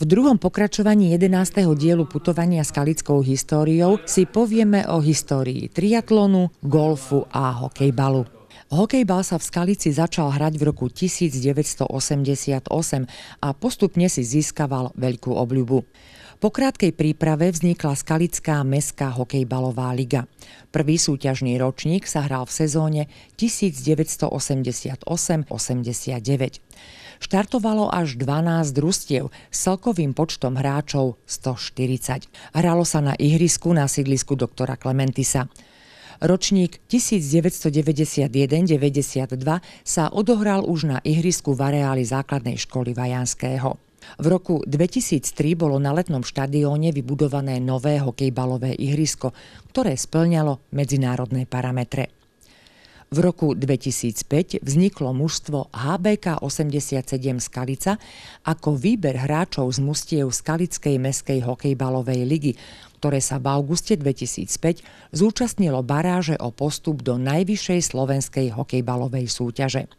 V druhom pokračovaní 11. dielu putovania s kalickou históriou si povieme o histórii triatlonu, golfu a hokejbalu. Hokejbal sa v Skalici začal hrať v roku 1988 a postupne si získaval veľkú obľubu. Po krátkej príprave vznikla Skalická mestská hokejbalová liga. Prvý súťažný ročník sa hral v sezóne 1988-89. Štartovalo až 12 družstiev s celkovým počtom hráčov 140. Hralo sa na ihrisku na sídlisku doktora Klementisa. Ročník 1991-92 sa odohral už na ihrisku v areáli základnej školy Vajanského. V roku 2003 bolo na letnom štadióne vybudované nové hokejbalové ihrisko, ktoré splňalo medzinárodné parametre. V roku 2005 vzniklo mužstvo HBK 87 Skalica ako výber hráčov z mustiev Skalickej meskej hokejbalovej ligy, ktoré sa v auguste 2005 zúčastnilo baráže o postup do najvyššej slovenskej hokejbalovej súťaže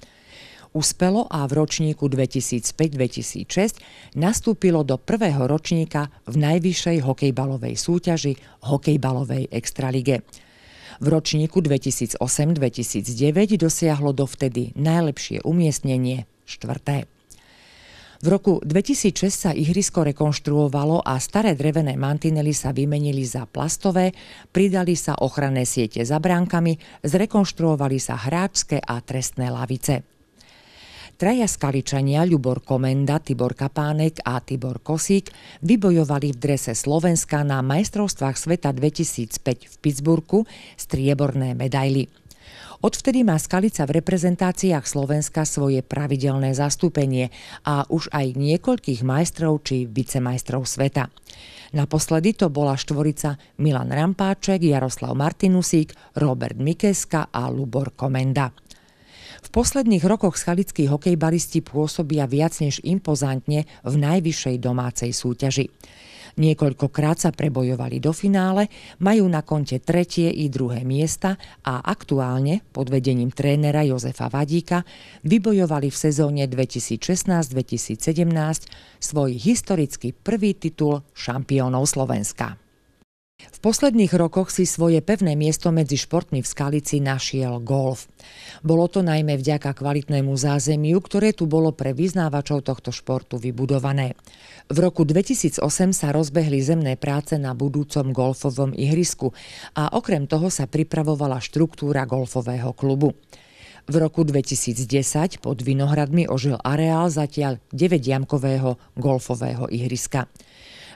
uspelo a v ročníku 2005-2006 nastúpilo do prvého ročníka v najvyššej hokejbalovej súťaži hokejbalovej extralige. V ročníku 2008-2009 dosiahlo dovtedy najlepšie umiestnenie štvrté. V roku 2006 sa ihrisko rekonštruovalo a staré drevené mantinely sa vymenili za plastové, pridali sa ochranné siete za bránkami, zrekonštruovali sa hráčské a trestné lavice. Traja skaličania Ľubor Komenda, Tibor Kapánek a Tibor Kosík vybojovali v drese Slovenska na majstrovstvách sveta 2005 v Pittsburghu strieborné medaily. Odvtedy má Skalica v reprezentáciách Slovenska svoje pravidelné zastúpenie a už aj niekoľkých majstrov či vicemajstrov sveta. Naposledy to bola štvorica Milan Rampáček, Jaroslav Martinusík, Robert Mikeska a Lubor Komenda. V posledných rokoch schalickí hokejbalisti pôsobia viac než impozantne v najvyššej domácej súťaži. Niekoľkokrát sa prebojovali do finále, majú na konte tretie i druhé miesta a aktuálne pod vedením trénera Jozefa Vadíka vybojovali v sezóne 2016-2017 svoj historicky prvý titul šampiónov Slovenska. V posledných rokoch si svoje pevné miesto medzi športmi v Skalici našiel golf. Bolo to najmä vďaka kvalitnému zázemiu, ktoré tu bolo pre vyznávačov tohto športu vybudované. V roku 2008 sa rozbehli zemné práce na budúcom golfovom ihrisku a okrem toho sa pripravovala štruktúra golfového klubu. V roku 2010 pod Vinohradmi ožil areál zatiaľ 9 jamkového golfového ihriska.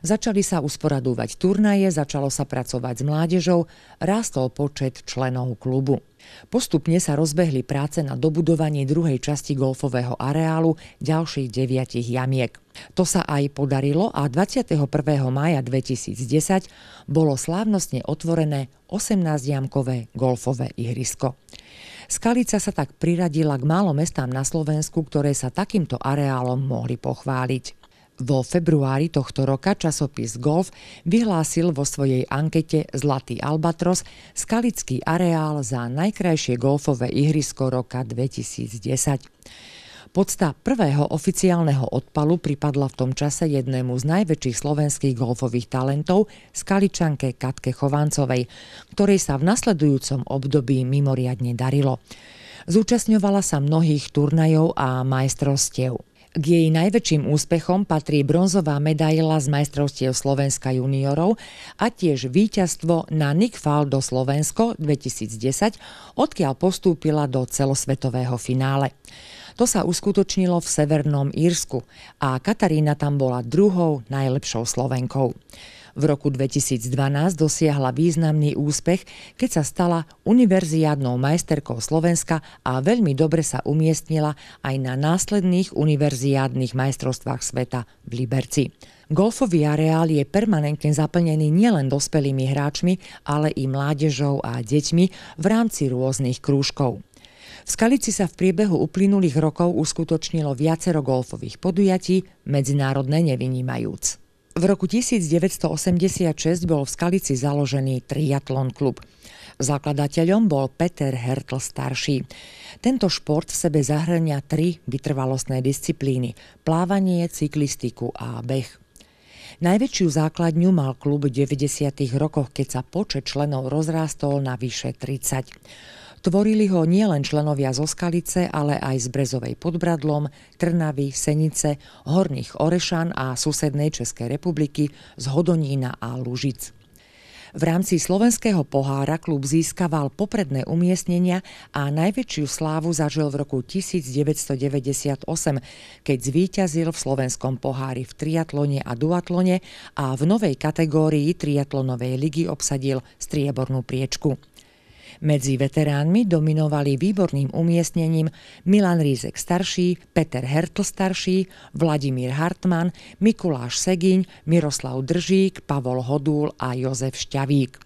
Začali sa usporadúvať turnaje, začalo sa pracovať s mládežou, rástol počet členov klubu. Postupne sa rozbehli práce na dobudovanie druhej časti golfového areálu ďalších deviatich jamiek. To sa aj podarilo a 21. maja 2010 bolo slávnostne otvorené 18-jamkové golfové ihrisko. Skalica sa tak priradila k málo mestám na Slovensku, ktoré sa takýmto areálom mohli pochváliť. Vo februári tohto roka časopis Golf vyhlásil vo svojej ankete Zlatý Albatros skalický areál za najkrajšie golfové ihrisko roka 2010. Podsta prvého oficiálneho odpalu pripadla v tom čase jednému z najväčších slovenských golfových talentov, skaličanke Katke Chovancovej, ktorej sa v nasledujúcom období mimoriadne darilo. Zúčastňovala sa mnohých turnajov a majstrovstiev. K jej najväčším úspechom patrí bronzová medaila z majstrovstiev Slovenska juniorov a tiež víťazstvo na Nick Faldo Slovensko 2010, odkiaľ postúpila do celosvetového finále. To sa uskutočnilo v Severnom Írsku a Katarína tam bola druhou najlepšou Slovenkou. V roku 2012 dosiahla významný úspech, keď sa stala univerziádnou majsterkou Slovenska a veľmi dobre sa umiestnila aj na následných univerziádnych majstrovstvách sveta v Liberci. Golfový areál je permanentne zaplnený nielen dospelými hráčmi, ale i mládežou a deťmi v rámci rôznych krúžkov. V Skalici sa v priebehu uplynulých rokov uskutočnilo viacero golfových podujatí, medzinárodné nevynímajúc. V roku 1986 bol v Skalici založený triatlon klub. Zakladateľom bol Peter Hertl starší. Tento šport v sebe zahrňa tri vytrvalostné disciplíny – plávanie, cyklistiku a beh. Najväčšiu základňu mal klub v 90. rokoch, keď sa počet členov rozrástol na vyše 30. Tvorili ho nielen členovia zo Skalice, ale aj z Brezovej pod Bradlom, Trnavy, Senice, Horných Orešan a susednej Českej republiky z Hodonína a Lužic. V rámci slovenského pohára klub získaval popredné umiestnenia a najväčšiu slávu zažil v roku 1998, keď zvíťazil v slovenskom pohári v triatlone a duatlone a v novej kategórii triatlonovej ligy obsadil striebornú priečku. Medzi veteránmi dominovali výborným umiestnením Milan Rízek starší, Peter Hertl starší, Vladimír Hartman, Mikuláš Segiň, Miroslav Držík, Pavol Hodúl a Jozef Šťavík.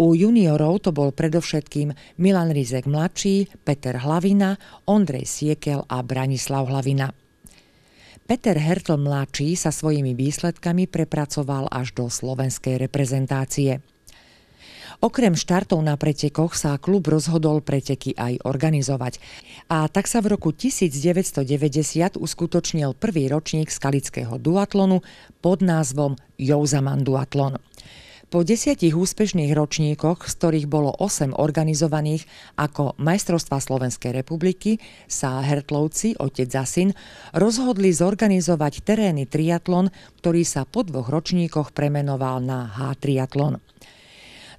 U juniorov to bol predovšetkým Milan Rizek mladší, Peter Hlavina, Ondrej Siekel a Branislav Hlavina. Peter Hertl mladší sa svojimi výsledkami prepracoval až do slovenskej reprezentácie. Okrem štartov na pretekoch sa klub rozhodol preteky aj organizovať. A tak sa v roku 1990 uskutočnil prvý ročník skalického duatlonu pod názvom Jouzaman duatlon. Po desiatich úspešných ročníkoch, z ktorých bolo 8 organizovaných ako majstrovstva Slovenskej republiky, sa Hertlovci, otec a syn, rozhodli zorganizovať terénny triatlon, ktorý sa po dvoch ročníkoch premenoval na H-triatlon.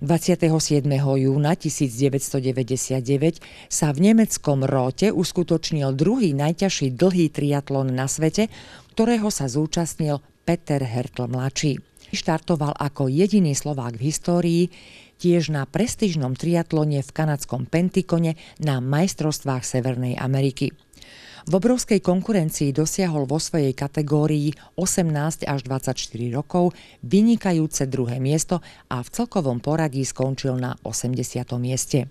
27. júna 1999 sa v nemeckom Róte uskutočnil druhý najťažší dlhý triatlon na svete, ktorého sa zúčastnil Peter Hertl mladší. Štartoval ako jediný Slovák v histórii, tiež na prestížnom triatlone v kanadskom Pentikone na majstrovstvách Severnej Ameriky. V obrovskej konkurencii dosiahol vo svojej kategórii 18 až 24 rokov vynikajúce druhé miesto a v celkovom poradí skončil na 80. mieste.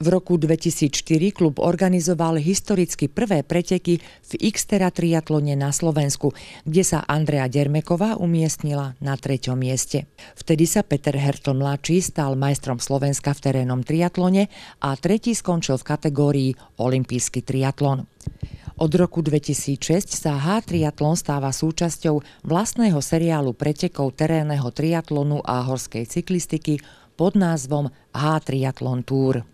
V roku 2004 klub organizoval historicky prvé preteky v Xtera triatlone na Slovensku, kde sa Andrea Dermeková umiestnila na treťom mieste. Vtedy sa Peter Hertl mladší stal majstrom Slovenska v terénom triatlone a tretí skončil v kategórii olimpijský triatlon. Od roku 2006 sa H-triatlon stáva súčasťou vlastného seriálu pretekov terénneho triatlonu a horskej cyklistiky pod názvom H-triatlon Tour.